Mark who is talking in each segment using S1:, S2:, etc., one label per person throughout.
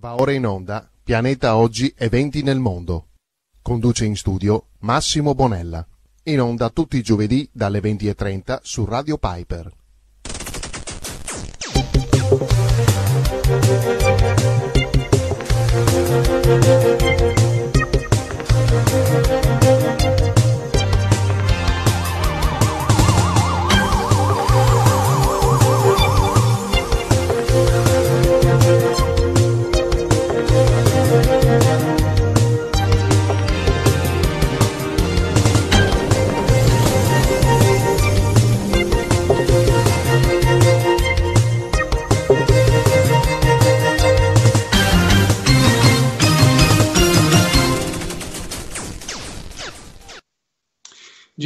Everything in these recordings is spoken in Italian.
S1: Va ora in onda Pianeta Oggi e Venti nel Mondo. Conduce in studio Massimo Bonella. In onda tutti i giovedì dalle 20.30 su Radio Piper. Thank you.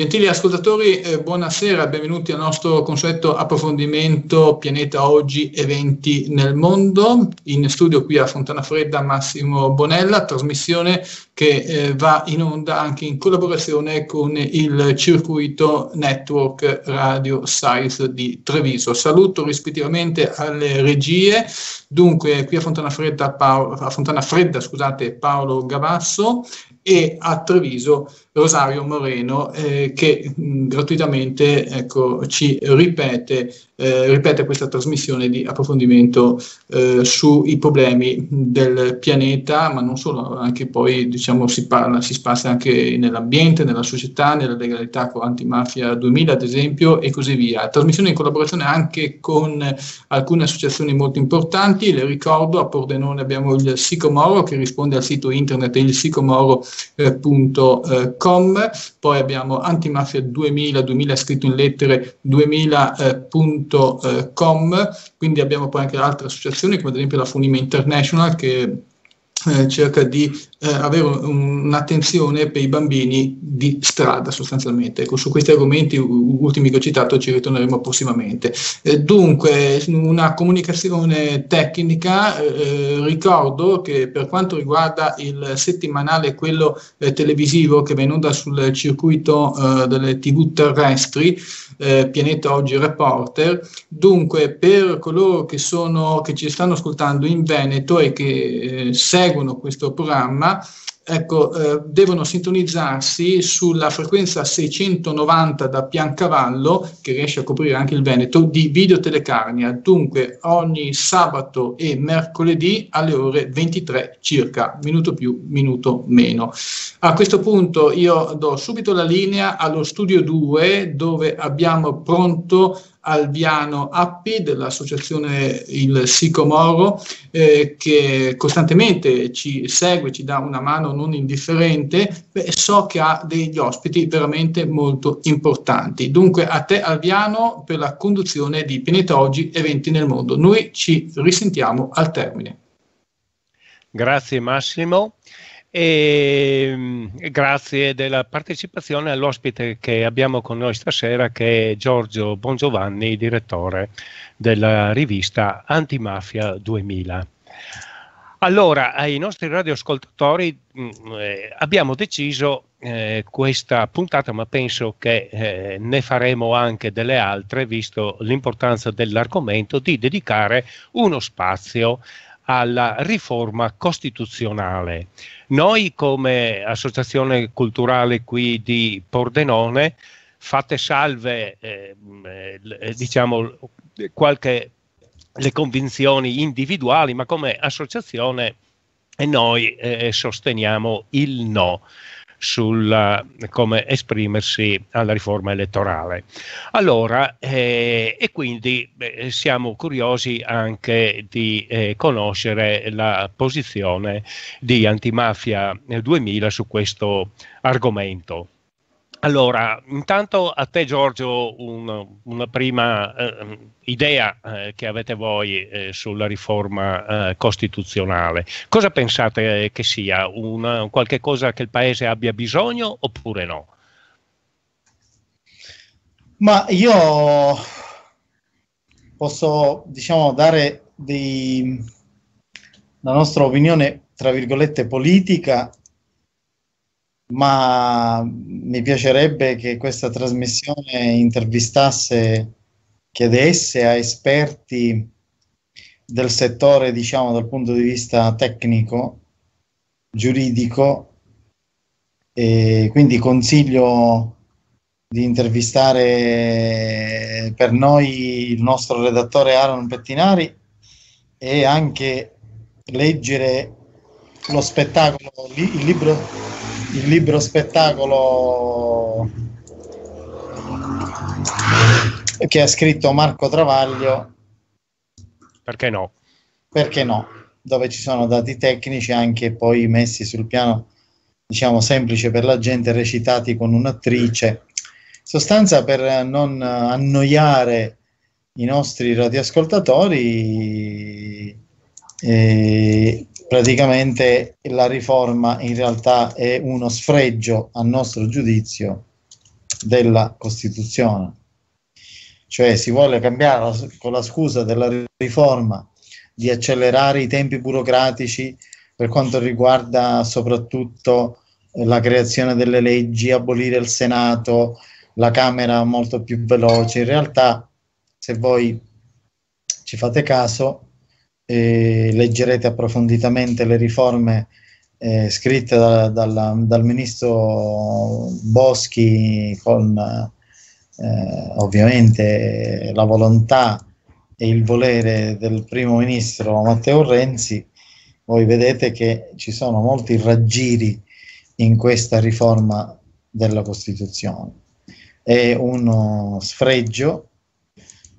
S2: Gentili ascoltatori, eh, buonasera, benvenuti al nostro consueto approfondimento Pianeta Oggi Eventi nel Mondo. In studio qui a Fontana Fredda Massimo Bonella, trasmissione che eh, va in onda anche in collaborazione con il circuito Network Radio Science di Treviso. Saluto rispettivamente alle regie, dunque qui a Fontana Fredda, Paolo, a Fontana Fredda scusate, Paolo Gavasso e a Treviso Rosario Moreno eh, che mh, mm, gratuitamente ecco, ci ripete, eh, ripete, questa trasmissione di approfondimento eh, sui problemi del pianeta, ma non solo, anche poi diciamo, diciamo, si, parla, si spazia anche nell'ambiente, nella società, nella legalità con Antimafia 2000 ad esempio e così via. Trasmissione in collaborazione anche con alcune associazioni molto importanti, le ricordo a Pordenone abbiamo il Sicomoro che risponde al sito internet il ilsicomoro.com, eh, eh, poi abbiamo Antimafia 2000, 2000 scritto in lettere 2000.com, eh, quindi abbiamo poi anche altre associazioni come ad esempio la Funima International che eh, cerca di eh, avere un'attenzione per i bambini di strada sostanzialmente. Ecco, su questi argomenti ultimi che ho citato ci ritorneremo prossimamente. Eh, dunque, una comunicazione tecnica, eh, eh, ricordo che per quanto riguarda il settimanale, quello televisivo che è venuto sul circuito delle tv terrestri, eh, Pianeta Oggi Reporter. Dunque, per coloro che, sono, che ci stanno ascoltando in Veneto e che eh, seguono questo programma, ecco, eh, devono sintonizzarsi sulla frequenza 690 da Piancavallo, che riesce a coprire anche il Veneto, di Videotelecarnia, dunque ogni sabato e mercoledì alle ore 23 circa, minuto più, minuto meno. A questo punto io do subito la linea allo studio 2 dove abbiamo pronto Alviano Appi dell'associazione Il Sicomoro eh, che costantemente ci segue, ci dà una mano non indifferente e so che ha degli ospiti veramente molto importanti. Dunque a te Alviano per la conduzione di Pianeta Oggi Eventi nel Mondo. Noi ci risentiamo al termine.
S1: Grazie Massimo e ehm, grazie della partecipazione all'ospite che abbiamo con noi stasera che è Giorgio Bongiovanni, direttore della rivista Antimafia 2000. Allora, ai nostri radioascoltatori mh, mm, eh, abbiamo deciso eh, questa puntata, ma penso che eh, ne faremo anche delle altre, visto l'importanza dell'argomento, di dedicare uno spazio alla riforma costituzionale. Noi come associazione culturale qui di Pordenone fate salve eh, mm, eh diciamo, qualche le convinzioni individuali, ma come associazione eh, noi eh, sosteniamo il no sul come esprimersi alla riforma elettorale. Allora, eh, e quindi beh, siamo curiosi anche di eh, conoscere la posizione di Antimafia 2000 eh, su questo argomento. Allora, intanto a te Giorgio un, una prima eh, idea eh, che avete voi eh, sulla riforma eh, costituzionale. Cosa pensate che sia? Una, un qualche cosa che il Paese abbia bisogno oppure no?
S3: Ma io posso, diciamo, dare dei, la nostra opinione, tra virgolette, politica ma mi piacerebbe che questa trasmissione intervistasse, chiedesse a esperti del settore, diciamo, dal punto di vista tecnico, giuridico, e quindi consiglio di intervistare per noi il nostro redattore Aaron Pettinari e anche leggere lo spettacolo, il libro il libro spettacolo che ha scritto Marco Travaglio. Perché no? Perché no? Dove ci sono dati tecnici anche poi messi sul piano, diciamo, semplice per la gente, recitati con un'attrice. In sostanza, per non annoiare i nostri radioascoltatori, eh, Praticamente la riforma in realtà è uno sfregio, a nostro giudizio, della Costituzione. Cioè si vuole cambiare con la scusa della riforma di accelerare i tempi burocratici per quanto riguarda soprattutto eh, la creazione delle leggi, abolire il Senato, la Camera molto più veloce. In realtà, se voi ci fate caso, eh, leggerete approfonditamente le riforme eh, scritte da, dalla, dal ministro Boschi con eh, ovviamente la volontà e il volere del primo ministro Matteo Renzi, voi vedete che ci sono molti raggiri in questa riforma della Costituzione. È uno sfregio,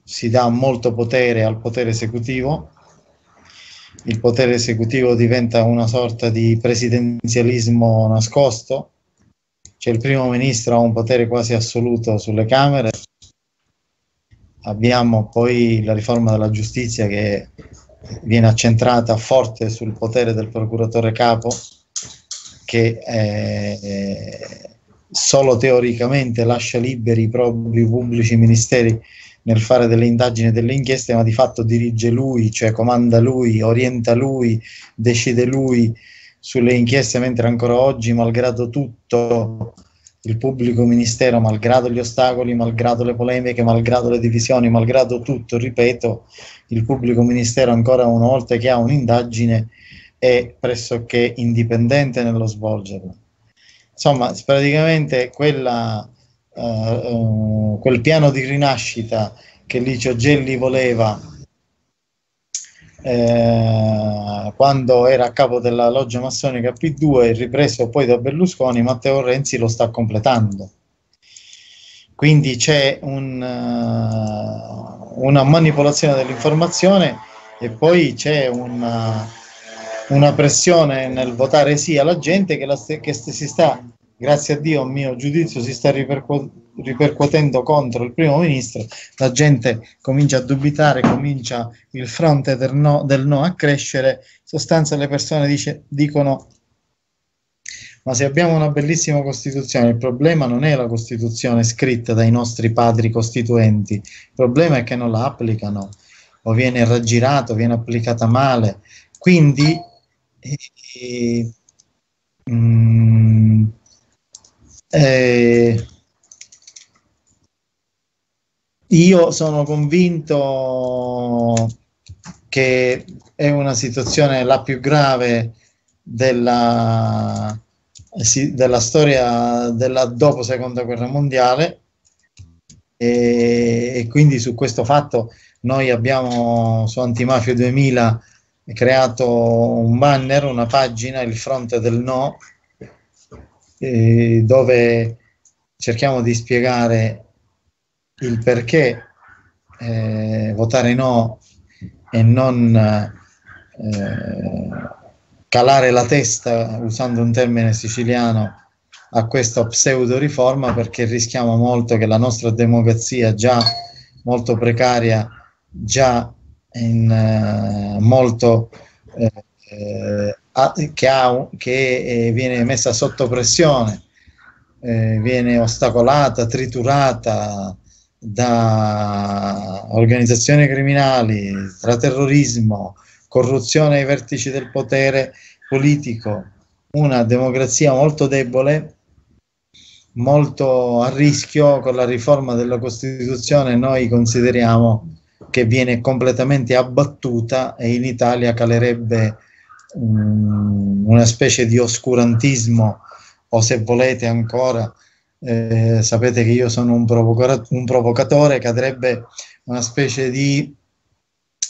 S3: si dà molto potere al potere esecutivo, il potere esecutivo diventa una sorta di presidenzialismo nascosto, cioè il primo ministro ha un potere quasi assoluto sulle Camere, abbiamo poi la riforma della giustizia che viene accentrata forte sul potere del procuratore capo, che eh, solo teoricamente lascia liberi i propri pubblici ministeri nel fare delle indagini e delle inchieste, ma di fatto dirige lui, cioè comanda lui, orienta lui, decide lui sulle inchieste, mentre ancora oggi, malgrado tutto, il pubblico ministero, malgrado gli ostacoli, malgrado le polemiche, malgrado le divisioni, malgrado tutto, ripeto, il pubblico ministero ancora una volta che ha un'indagine è pressoché indipendente nello svolgerla. Insomma, praticamente quella eh, eh, quel piano di rinascita che Licio Gelli voleva eh, quando era a capo della loggia massonica P2 ripreso poi da Berlusconi, Matteo Renzi lo sta completando. Quindi c'è un, una manipolazione dell'informazione e poi c'è una, una pressione nel votare sì alla gente che, la, che si sta grazie a Dio, il mio giudizio, si sta ripercuotendo contro il primo ministro, la gente comincia a dubitare, comincia il fronte del no, del no a crescere, in sostanza le persone dice, dicono ma se abbiamo una bellissima Costituzione, il problema non è la Costituzione scritta dai nostri padri costituenti, il problema è che non la applicano o viene raggirata, viene applicata male. Quindi... Eh, eh, mh, mm, eh, io sono convinto che è una situazione la più grave della, della storia della dopo seconda guerra mondiale e, e quindi su questo fatto noi abbiamo su Antimafia 2000 creato un banner, una pagina, il fronte del no, dove cerchiamo di spiegare il perché eh, votare no e non eh, calare la testa, usando un termine siciliano, a questa pseudo riforma perché rischiamo molto che la nostra democrazia già molto precaria, già in, eh, molto eh, eh che, ha, che eh, viene messa sotto pressione, eh, viene ostacolata, triturata da organizzazioni criminali, tra terrorismo, corruzione ai vertici del potere politico, una democrazia molto debole, molto a rischio con la riforma della Costituzione noi consideriamo che viene completamente abbattuta e in Italia calerebbe Mm, una specie di oscurantismo o se volete ancora eh, sapete che io sono un, provocato, un provocatore cadrebbe una specie di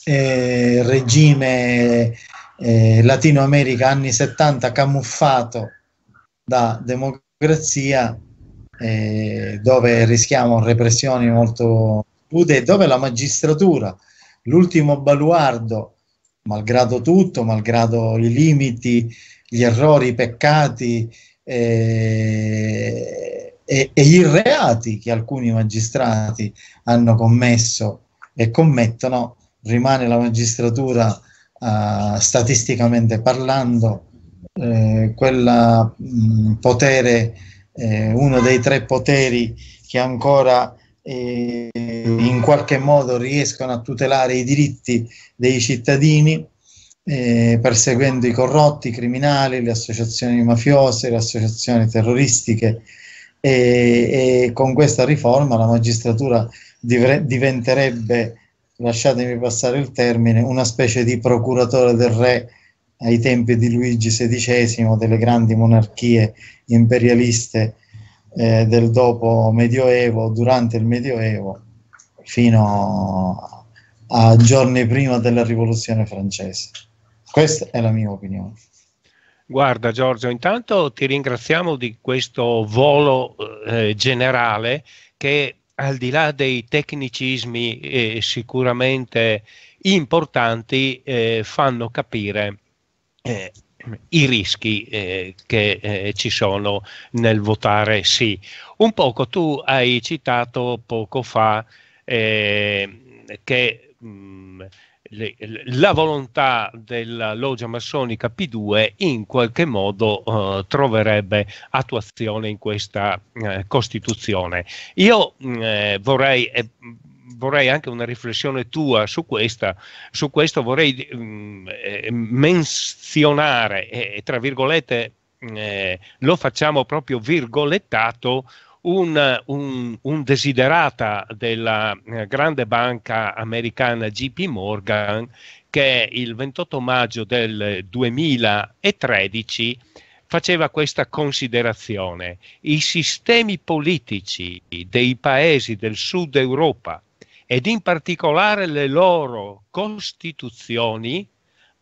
S3: eh, regime eh, latinoamerica anni 70 camuffato da democrazia eh, dove rischiamo repressioni molto e dove la magistratura, l'ultimo baluardo malgrado tutto, malgrado i limiti, gli errori, i peccati eh, e, e i reati che alcuni magistrati hanno commesso e commettono, rimane la magistratura eh, statisticamente parlando eh, quel potere, eh, uno dei tre poteri che ancora eh, in qualche modo riescono a tutelare i diritti dei cittadini eh, perseguendo i corrotti, i criminali, le associazioni mafiose, le associazioni terroristiche e, e con questa riforma la magistratura divre- diventerebbe, lasciatemi passare il termine, una specie di procuratore del re ai tempi di Luigi XVI, delle grandi monarchie imperialiste eh, del dopo medioevo, durante il medioevo, fino a giorni prima della rivoluzione francese. Questa è la mia opinione.
S1: Guarda Giorgio, intanto ti ringraziamo di questo volo eh, generale che al di là dei tecnicismi eh, sicuramente importanti eh, fanno capire eh, i rischi eh, che eh, ci sono nel votare sì. Un poco tu hai citato poco fa eh, che mh, mm, le, la volontà della loggia massonica P2 in qualche modo uh, troverebbe attuazione in questa uh, Costituzione. Io mh, mm, vorrei eh, vorrei anche una riflessione tua su, questa, su questo, vorrei mh, mm, eh, menzionare, e, tra virgolette, mm, eh, lo facciamo proprio virgolettato, un, un, un desiderata della eh, grande banca americana JP Morgan che il 28 maggio del 2013 faceva questa considerazione. I sistemi politici dei paesi del sud Europa ed in particolare le loro costituzioni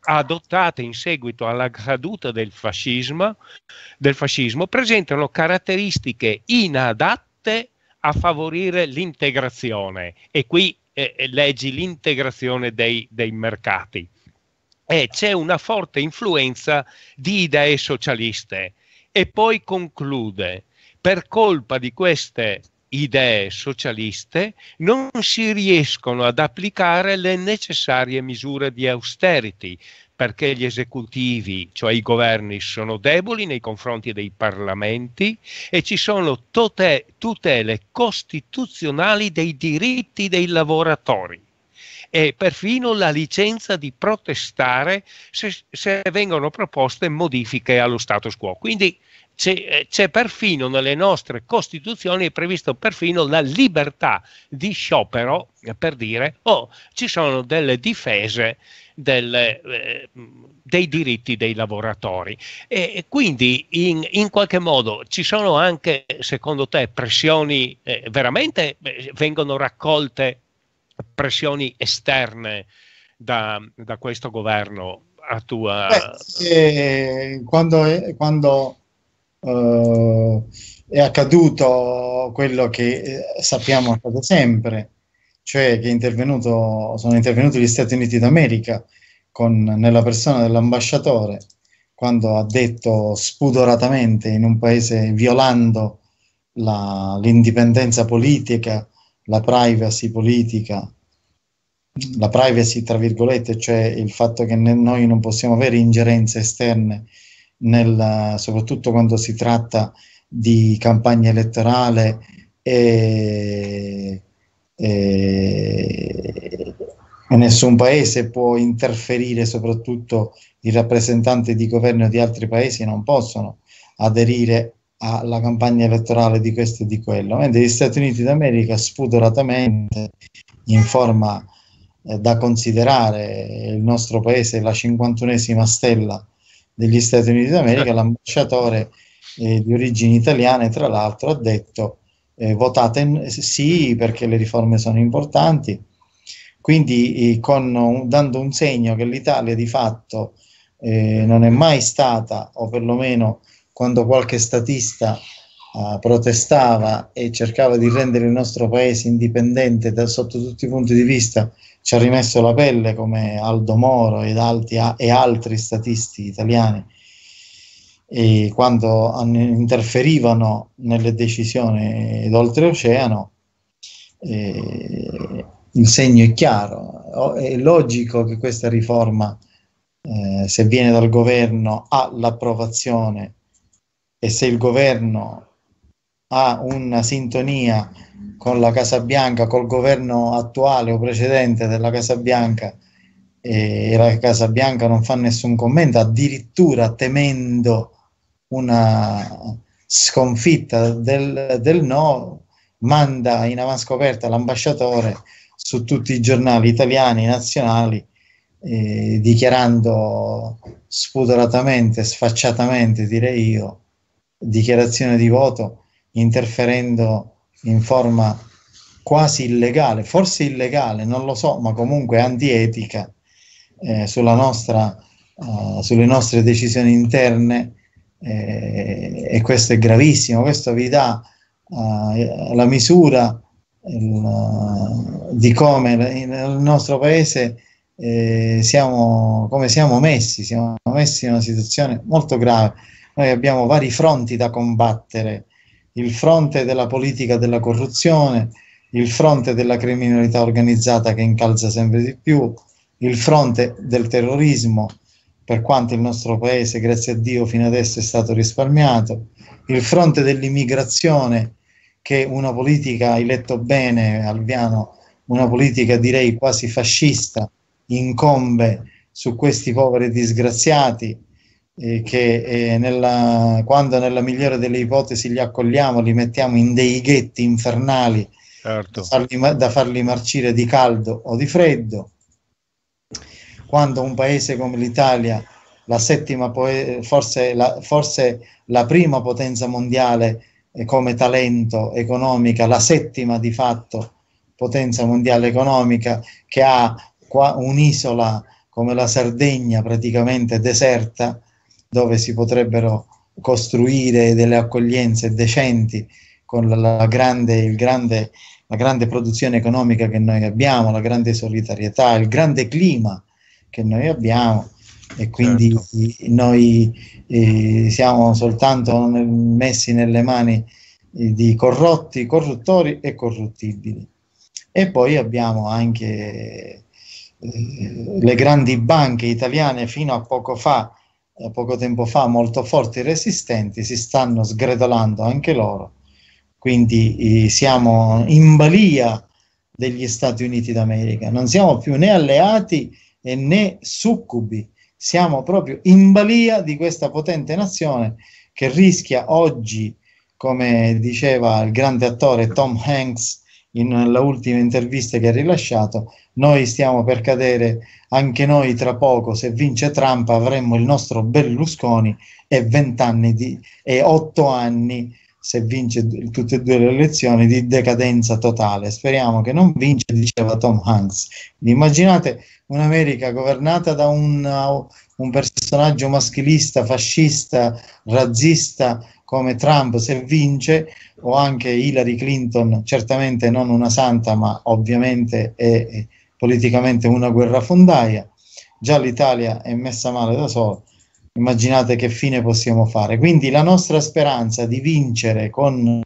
S1: adottate in seguito alla caduta del fascismo, del fascismo presentano caratteristiche inadatte a favorire l'integrazione e qui eh, eh, leggi l'integrazione dei, dei mercati. E c'è una forte influenza di idee socialiste e poi conclude per colpa di queste idee socialiste non si riescono ad applicare le necessarie misure di austerity perché gli esecutivi, cioè i governi, sono deboli nei confronti dei parlamenti e ci sono tute, tutele costituzionali dei diritti dei lavoratori e perfino la licenza di protestare se, se vengono proposte modifiche allo status quo. Quindi c'è, eh, c'è, perfino nelle nostre costituzioni è previsto perfino la libertà di sciopero per dire oh, ci sono delle difese delle, eh, dei diritti dei lavoratori e quindi in, in, qualche modo ci sono anche secondo te pressioni eh, veramente eh, vengono raccolte pressioni esterne da, da questo governo a tua...
S3: Beh, quando, è, quando uh, è accaduto quello che eh, sappiamo accade sempre, cioè che sono intervenuti gli Stati Uniti d'America con, nella persona dell'ambasciatore quando ha detto spudoratamente in un paese violando la, l'indipendenza politica la privacy politica, la privacy tra virgolette, cioè il fatto che noi non possiamo avere ingerenze esterne, nel, soprattutto quando si tratta di campagna elettorale e, e, e nessun paese può interferire, soprattutto i rappresentanti di governo di altri paesi non possono aderire alla campagna elettorale di questo e di quello, mentre gli Stati Uniti d'America spudoratamente in forma eh, da considerare il nostro paese la 51esima stella degli Stati Uniti d'America, eh. l'ambasciatore eh, di origini italiane tra l'altro ha detto eh, votate sì perché le riforme sono importanti, quindi eh, con, dando un segno che l'Italia di fatto eh, non è mai stata o perlomeno quando qualche statista uh, protestava e cercava di rendere il nostro paese indipendente da, sotto tutti i punti di vista, ci ha rimesso la pelle come Aldo Moro ed alti, a, e altri statisti italiani. E quando interferivano nelle decisioni d'oltreoceano, eh, il segno è chiaro, è logico che questa riforma, eh, se viene dal governo, ha l'approvazione e se il governo ha una sintonia con la Casa Bianca, col governo attuale o precedente della Casa Bianca e la Casa Bianca non fa nessun commento, addirittura temendo una sconfitta del, del no, manda in avanscoperta l'ambasciatore su tutti i giornali italiani nazionali eh, dichiarando spudoratamente, sfacciatamente direi io, dichiarazione di voto interferendo in forma quasi illegale, forse illegale, non lo so, ma comunque antietica eh, nostra, uh, sulle nostre decisioni interne eh, e questo è gravissimo, questo vi dà uh, la misura il, eh, di come nel nostro paese eh, siamo, come siamo messi, siamo messi in una situazione molto grave noi abbiamo vari fronti da combattere, il fronte della politica della corruzione, il fronte della criminalità organizzata che incalza sempre di più, il fronte del terrorismo, per quanto il nostro paese, grazie a Dio, fino adesso è stato risparmiato, il fronte dell'immigrazione, che una politica, hai letto bene Alviano, una politica direi quasi fascista, incombe su questi poveri disgraziati, che eh, nella, quando nella migliore delle ipotesi li accogliamo, li mettiamo in dei ghetti infernali certo. da, farli, da, farli, marcire di caldo o di freddo, quando un paese come l'Italia, la settima, forse, la, forse la prima potenza mondiale eh, come talento economica, la settima di fatto potenza mondiale economica, che ha qua un'isola come la Sardegna praticamente deserta, dove si potrebbero costruire delle accoglienze decenti con la, la, grande, il grande, la grande produzione economica che noi abbiamo, la grande solidarietà, il grande clima che noi abbiamo e quindi certo. noi eh, siamo soltanto messi nelle mani eh, di corrotti, corruttori e corruttibili. E poi abbiamo anche eh, le grandi banche italiane fino a poco fa poco tempo fa molto forti e resistenti si stanno sgretolando anche loro, quindi siamo in balia degli Stati Uniti d'America, non siamo più né alleati né succubi, siamo proprio in balia di questa potente nazione che rischia oggi, come diceva il grande attore Tom Hanks in la ultima intervista che ha rilasciato, noi stiamo per cadere anche noi tra poco, se vince Trump avremmo il nostro Berlusconi e 20 anni di, e 8 anni se vince tutte e due le elezioni di decadenza totale. Speriamo che non vince, diceva Tom Hanks. Immaginate un'America governata da un un personaggio maschilista, fascista, razzista come Trump se vince, o anche Hillary Clinton, certamente non una santa, ma ovviamente è, è politicamente una guerrafondaia, già l'Italia è messa male da sola, immaginate che fine possiamo fare. Quindi la nostra speranza di vincere con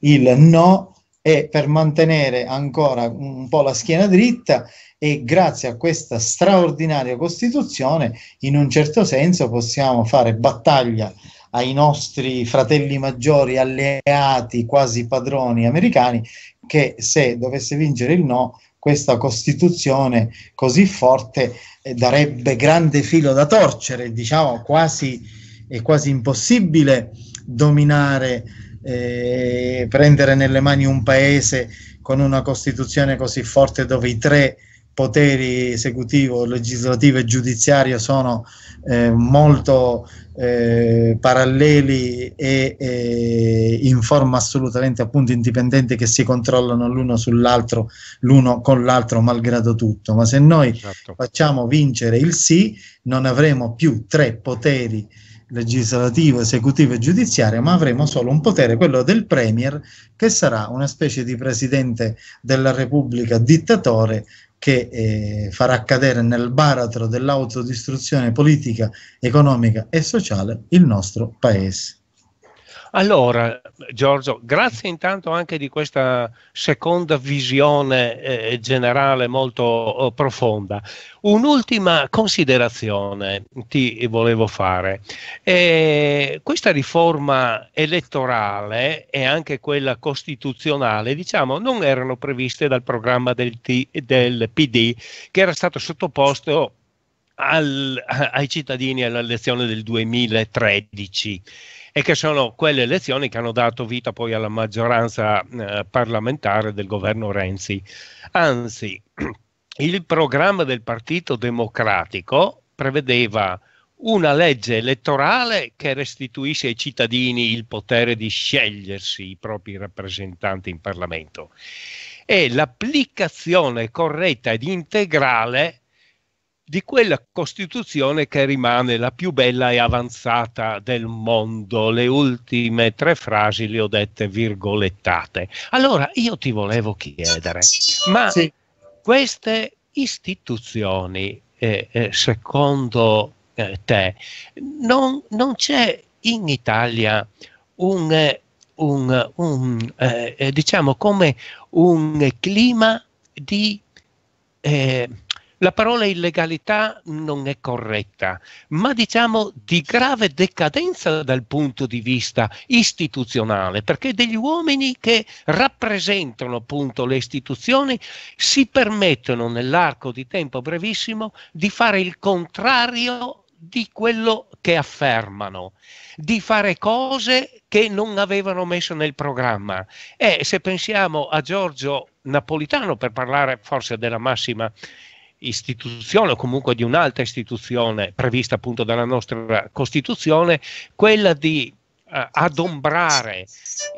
S3: il no è per mantenere ancora un po' la schiena dritta e grazie a questa straordinaria Costituzione in un certo senso possiamo fare battaglia ai nostri fratelli maggiori, alleati, quasi padroni americani, che se dovesse vincere il no, questa Costituzione così forte eh, darebbe grande filo da torcere, diciamo quasi, è quasi impossibile dominare, eh, prendere nelle mani un paese con una Costituzione così forte dove i tre poteri esecutivo, legislativo e giudiziario sono eh, molto eh, paralleli e, e in forma assolutamente appunto indipendente che si controllano l'uno sull'altro, l'uno con l'altro malgrado tutto, ma se noi certo. facciamo vincere il sì non avremo più tre poteri legislativo, esecutivo e giudiziario, ma avremo solo un potere, quello del Premier, che sarà una specie di presidente della Repubblica dittatore che eh, farà cadere nel baratro dell'autodistruzione politica, economica e sociale il nostro Paese.
S1: Allora, Giorgio, grazie intanto anche di questa seconda visione eh, generale molto eh, profonda. Un'ultima considerazione ti volevo fare. Eh, questa riforma elettorale e anche quella costituzionale, diciamo, non erano previste dal programma del, T, del PD che era stato sottoposto al, ai cittadini alla elezione del 2013 e che sono quelle elezioni che hanno dato vita poi alla maggioranza eh, parlamentare del governo Renzi. Anzi, il programma del Partito Democratico prevedeva una legge elettorale che restituisce ai cittadini il potere di scegliersi i propri rappresentanti in Parlamento e l'applicazione corretta ed integrale di quella Costituzione che rimane la più bella e avanzata del mondo. Le ultime tre frasi le ho dette virgolettate. Allora io ti volevo chiedere, ma sì. queste istituzioni, eh, eh secondo eh, te, non, non, c'è in Italia un, un, un eh, eh, diciamo come un clima di Eh, la parola illegalità non è corretta, ma diciamo di grave decadenza dal punto di vista istituzionale, perché degli uomini che rappresentano appunto le istituzioni si permettono nell'arco di tempo brevissimo di fare il contrario di quello che affermano, di fare cose che non avevano messo nel programma. E se pensiamo a Giorgio Napolitano, per parlare forse della massima istituzione o comunque di un'altra istituzione prevista appunto dalla nostra Costituzione, quella di eh, adombrare,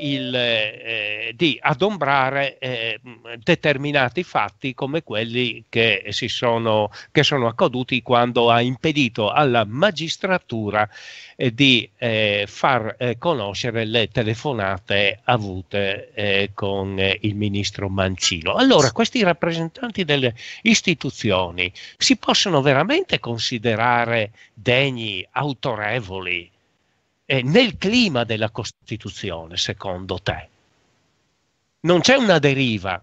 S1: il, eh, di adombrare eh, determinati fatti come quelli che, si sono, che sono accaduti quando ha impedito alla magistratura eh, di eh, far eh, conoscere le telefonate avute con il ministro Mancino. Allora, questi rappresentanti delle istituzioni si possono veramente considerare degni, autorevoli? eh, nel clima della Costituzione, secondo te? Non c'è una deriva.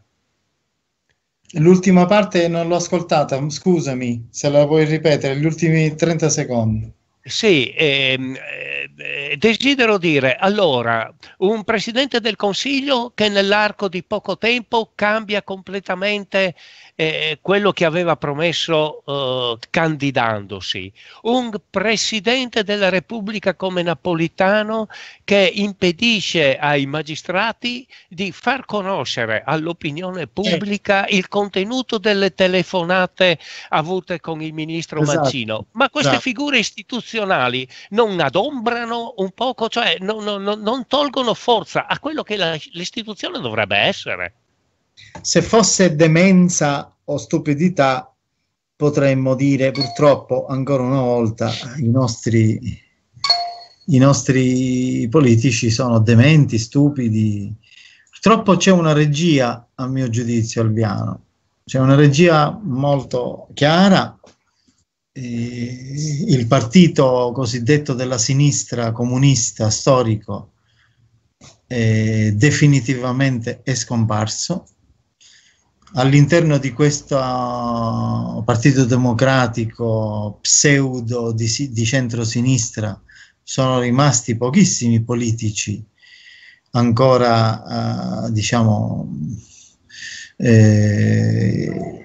S3: L'ultima parte non l'ho ascoltata, scusami se la puoi ripetere, gli ultimi 30 secondi.
S1: Sì, ehm, eh, desidero dire, allora, un Presidente del Consiglio che nell'arco di poco tempo cambia completamente eh, quello che aveva promesso eh, candidandosi, un presidente della Repubblica come Napolitano che impedisce ai magistrati di far conoscere all'opinione pubblica eh. il contenuto delle telefonate avute con il ministro esatto. Mancino. Ma queste esatto. figure istituzionali non adombrano un poco, cioè non, non, non tolgono forza a quello che la, l'istituzione dovrebbe essere.
S3: Se fosse demenza o stupidità, potremmo dire purtroppo ancora una volta i nostri, i nostri politici sono dementi, stupidi. Purtroppo c'è una regia, a mio giudizio, Albiano. C'è una regia molto chiara il partito cosiddetto della sinistra comunista storico eh, definitivamente è scomparso all'interno di questo partito democratico pseudo di, di centrosinistra sono rimasti pochissimi politici ancora eh, diciamo eh,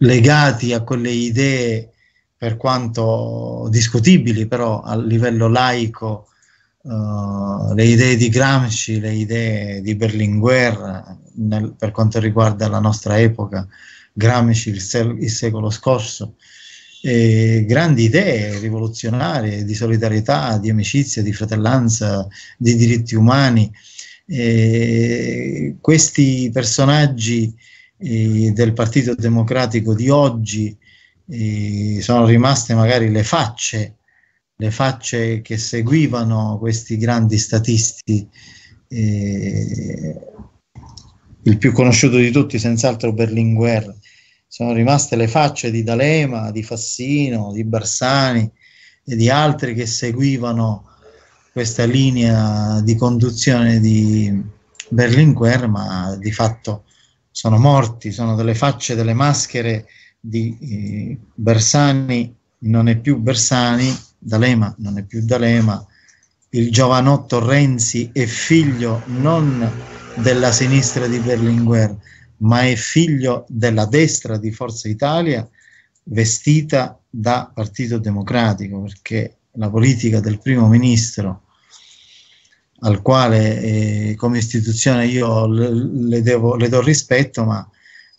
S3: legati a quelle idee per quanto discutibili però a livello laico uh, le idee di Gramsci, le idee di Berlinguer nel, per quanto riguarda la nostra epoca, Gramsci il, se- il secolo scorso, e grandi idee rivoluzionarie di solidarietà, di amicizia, di fratellanza, di diritti umani. E questi personaggi eh, del Partito Democratico di oggi eh, sono rimaste magari le facce le facce che seguivano questi grandi statisti, eh, il più conosciuto di tutti senz'altro Berlinguer, sono rimaste le facce di D'Alema, di Fassino, di Bersani e di altri che seguivano questa linea di conduzione di Berlinguer, ma di fatto sono morti, sono delle facce, delle maschere di eh, Bersani, non è più Bersani, D'Alema non è più D'Alema, il giovanotto Renzi è figlio non della sinistra di Berlinguer, ma è figlio della destra di Forza Italia vestita da Partito Democratico, perché la politica del primo ministro al quale eh, come istituzione io le, devo, le do rispetto, ma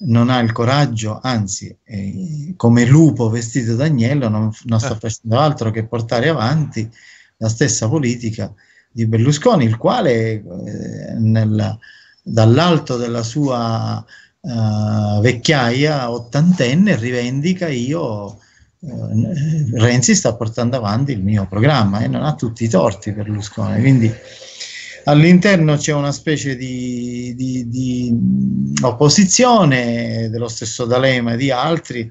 S3: non ha il coraggio, anzi, eh, come lupo vestito d'agnello, non, non sta eh. facendo altro che portare avanti la stessa politica di Berlusconi, il quale eh, nel, dall'alto della sua eh, vecchiaia ottantenne rivendica io. Eh, Renzi sta portando avanti il mio programma e non ha tutti i torti Berlusconi, quindi All'interno c'è una specie di, di, di opposizione dello stesso D'Alema e di altri,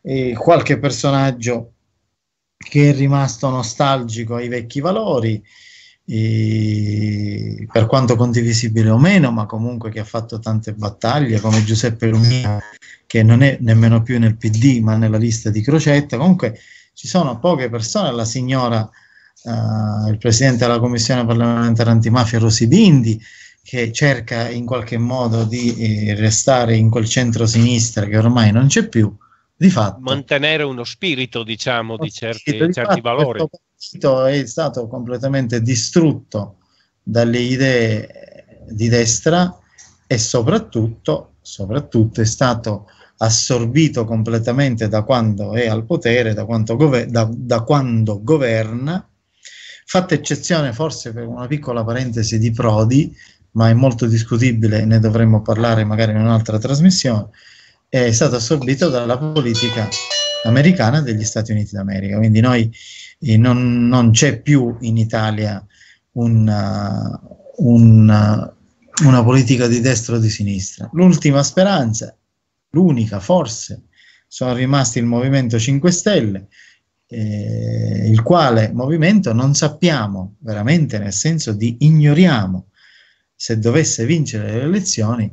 S3: e qualche personaggio che è rimasto nostalgico ai vecchi valori, per quanto condivisibile o meno, ma comunque che ha fatto tante battaglie, come Giuseppe Lumia, che non è nemmeno più nel PD, ma nella lista di Crocetta. Comunque ci sono poche persone, la signora uh, il presidente della commissione parlamentare antimafia Rosibindi, che cerca in qualche modo di eh, restare in quel centro-sinistra che ormai non c'è più, di fatto...
S1: Mantenere uno spirito, diciamo, di certi, di certi fatto, valori. Questo
S3: partito è stato completamente distrutto dalle idee di destra e soprattutto, soprattutto è stato assorbito completamente da quando è al potere, da, da, da quando governa fatta eccezione forse per una piccola parentesi di Prodi, ma è molto discutibile, ne dovremmo parlare magari in un'altra trasmissione, è stato assorbito dalla politica americana degli Stati Uniti d'America. Quindi noi eh, non, non c'è più in Italia una, uh, una, uh, una politica di destra o di sinistra. L'ultima speranza, l'unica forse, sono rimasti il Movimento 5 Stelle, eh, il quale movimento non sappiamo veramente, nel senso di ignoriamo se dovesse vincere le elezioni,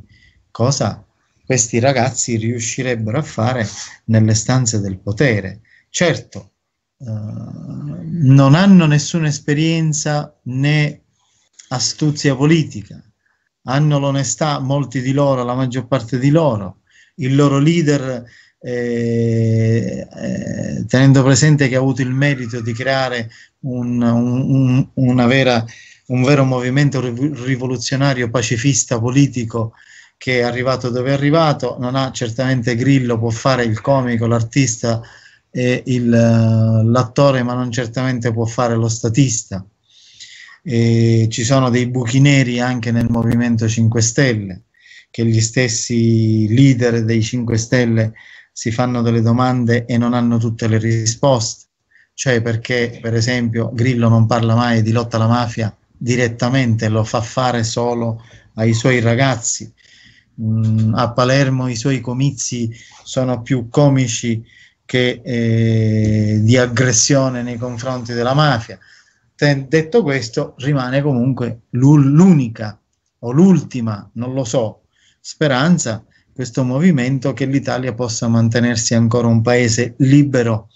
S3: cosa questi ragazzi riuscirebbero a fare nelle stanze del potere. Certo, eh, non hanno nessuna esperienza né astuzia politica, hanno l'onestà, molti di loro, la maggior parte di loro, il loro leader eh, eh, tenendo presente che ha avuto il merito di creare un, un, un, vera, un vero movimento rivoluzionario, pacifista, politico, che è arrivato dove è arrivato, non ha certamente Grillo, può fare il comico, l'artista e il, eh, l'attore, ma non certamente può fare lo statista. E ci sono dei buchi neri anche nel Movimento 5 Stelle, che gli stessi leader dei 5 Stelle si fanno delle domande e non hanno tutte le risposte, cioè perché per esempio Grillo non parla mai di lotta alla mafia direttamente, lo fa fare solo ai suoi ragazzi. Mm, a Palermo i suoi comizi sono più comici che eh, di aggressione nei confronti della mafia. T- detto questo, rimane comunque l'unica o l'ultima, non lo so, speranza questo movimento che l'Italia possa mantenersi ancora un paese libero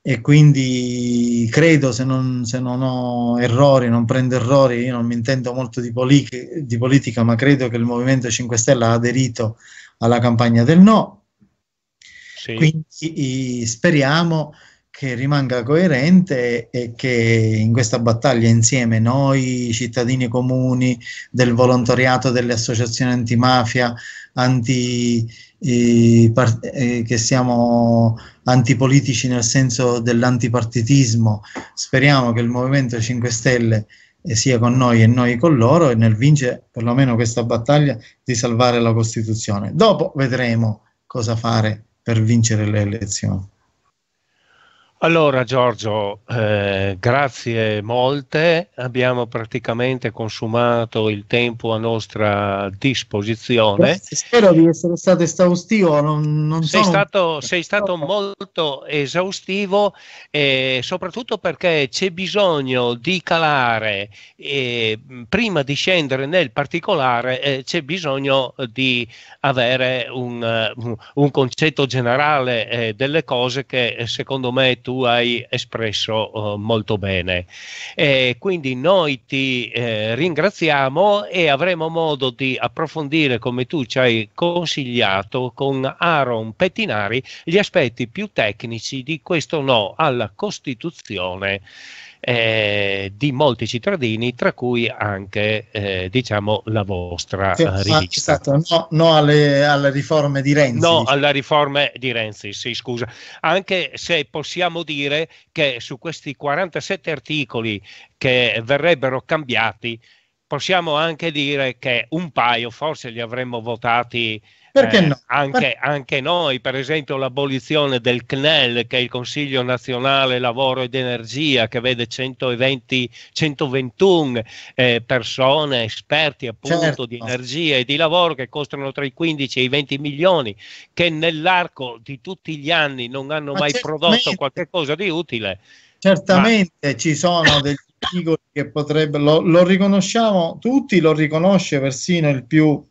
S3: e quindi credo se non, se non ho errori, non prendo errori, io non mi intendo molto di, politica, di politica ma credo che il Movimento 5 Stelle ha aderito alla campagna del no, sì. quindi speriamo che rimanga coerente e che in questa battaglia insieme noi, cittadini comuni, del volontariato, delle associazioni antimafia, anti, eh, part- eh, che siamo antipolitici nel senso dell'antipartitismo. Speriamo che il Movimento 5 Stelle eh, sia con noi e noi con loro e nel vincere perlomeno questa battaglia di salvare la Costituzione. Dopo vedremo cosa fare per vincere le elezioni.
S1: Allora Giorgio, eh, grazie molte, abbiamo praticamente consumato il tempo a nostra disposizione. Grazie,
S3: spero di essere stato esaustivo. Non, non sei, sono...
S1: stato, sei, stato, molto esaustivo, eh, soprattutto perché c'è bisogno di calare, eh, prima di scendere nel particolare eh, c'è bisogno di avere un, un concetto generale eh, delle cose che eh, secondo me tu hai espresso eh, molto bene. E quindi noi ti eh, ringraziamo e avremo modo di approfondire, come tu ci hai consigliato, con Aaron Pettinari gli aspetti più tecnici di questo no alla Costituzione eh, di molti cittadini, tra cui anche eh, diciamo, la vostra sì, eh, ah, rivista.
S3: Esatto, no, no alle, alle, riforme di Renzi. No
S1: alle riforme di Renzi, sì, scusa. Anche se possiamo dire che su questi 47 articoli che verrebbero cambiati possiamo anche dire che un paio forse li avremmo votati eh, no? anche, anche, noi, per esempio l'abolizione del CNEL, che è il Consiglio Nazionale Lavoro ed Energia, che vede 120, 121 eh, persone, esperti appunto certo. di energia e di lavoro, che costano tra i 15 e i 20 milioni, che nell'arco di tutti gli anni non hanno Ma mai prodotto qualcosa di utile.
S3: Certamente Ma... ci sono degli articoli che potrebbe, lo, lo, riconosciamo tutti, lo riconosce persino il più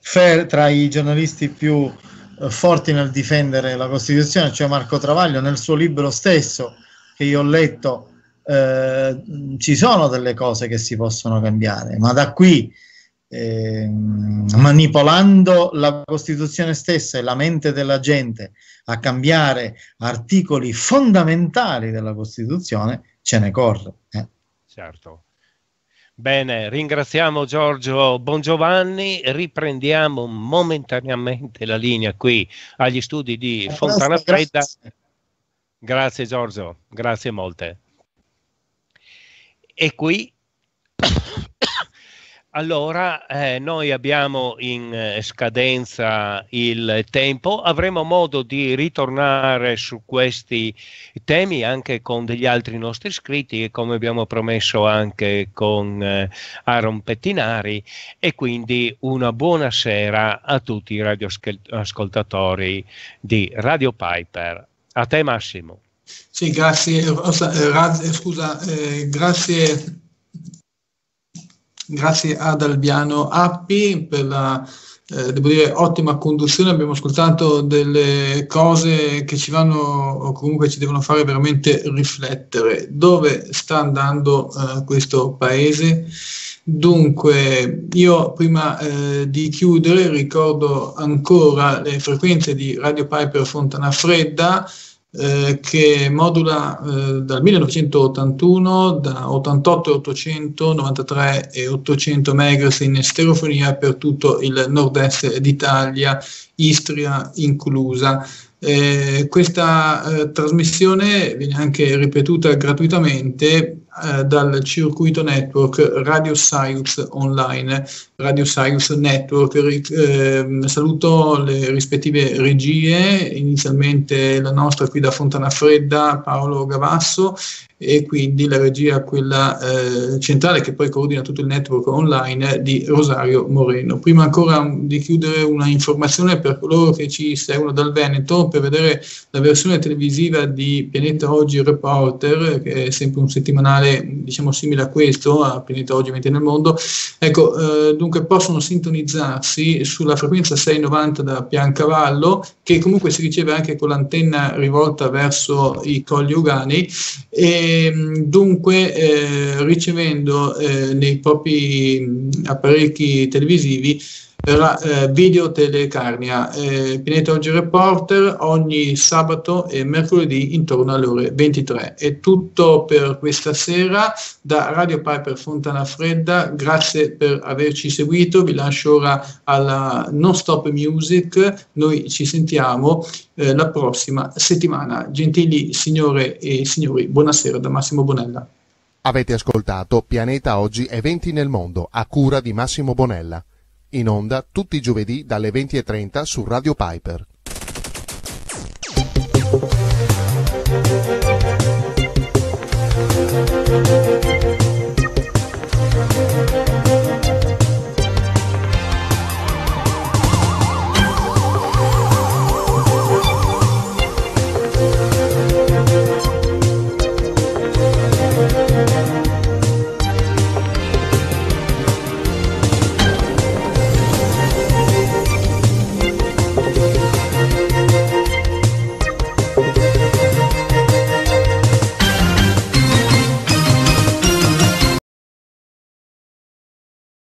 S3: fair tra i giornalisti più eh, forti nel difendere la Costituzione, cioè Marco Travaglio, nel suo libro stesso che io ho letto, eh, ci sono delle cose che si possono cambiare, ma da qui eh, manipolando la Costituzione stessa e la mente della gente a cambiare articoli fondamentali della Costituzione, ce ne corre. Eh.
S1: Certo. Bene, ringraziamo Giorgio Bongiovanni, riprendiamo momentaneamente la linea qui agli studi di eh, Fontana Fredda. Grazie. grazie Giorgio, grazie molte. E qui allora eh, noi abbiamo in eh, scadenza il tempo, avremo modo di ritornare su questi temi anche con degli altri nostri iscritti e come abbiamo promesso anche con eh, Aaron Pettinari e quindi una buona sera a tutti i radioascoltatori di Radio Piper. A te Massimo.
S2: Sì, grazie. Rosa, eh, eh, scusa, eh, grazie grazie ad Albiano Appi per la eh, devo dire ottima conduzione, abbiamo ascoltato delle cose che ci vanno o comunque ci devono fare veramente riflettere. Dove sta andando eh, questo paese? Dunque, io prima eh, di chiudere ricordo ancora le frequenze di Radio Piper Fontana Fredda eh, che modula eh, dal 1981 da 88 e 800, 93 e 800 MHz in stereofonia per tutto il nord-est d'Italia, Istria inclusa. Eh, questa eh, trasmissione viene anche ripetuta gratuitamente eh, dal circuito network Radio Science Online, Radio Science Network. Eh, saluto le rispettive regie, inizialmente la nostra qui da Fontana Fredda, Paolo Gavasso e quindi la regia quella eh, centrale che poi coordina tutto il network online di Rosario Moreno. Prima ancora di chiudere una informazione per coloro che ci seguono dal Veneto per vedere la versione televisiva di Pianeta Oggi Reporter, che è sempre un settimanale mondiale diciamo simile a questo, avvenuto oggi nel mondo, ecco, eh, dunque possono sintonizzarsi sulla frequenza 690 da Piancavallo, che comunque si riceve anche con l'antenna rivolta verso i colli ugani, e dunque eh, ricevendo eh, nei propri mm, apparecchi televisivi per eh, Video eh, Pianeta Oggi Reporter ogni sabato e mercoledì intorno alle ore 23. È tutto per questa sera da Radio Piper Fontana Fredda, grazie per averci seguito, vi lascio ora alla Non Stop Music, noi ci sentiamo eh, la prossima settimana. Gentili signore e signori, buonasera da Massimo Bonella.
S1: Avete ascoltato Pianeta Oggi Eventi nel mondo a cura di Massimo Bonella in onda tutti i giovedì dalle 20.30 su Radio Piper.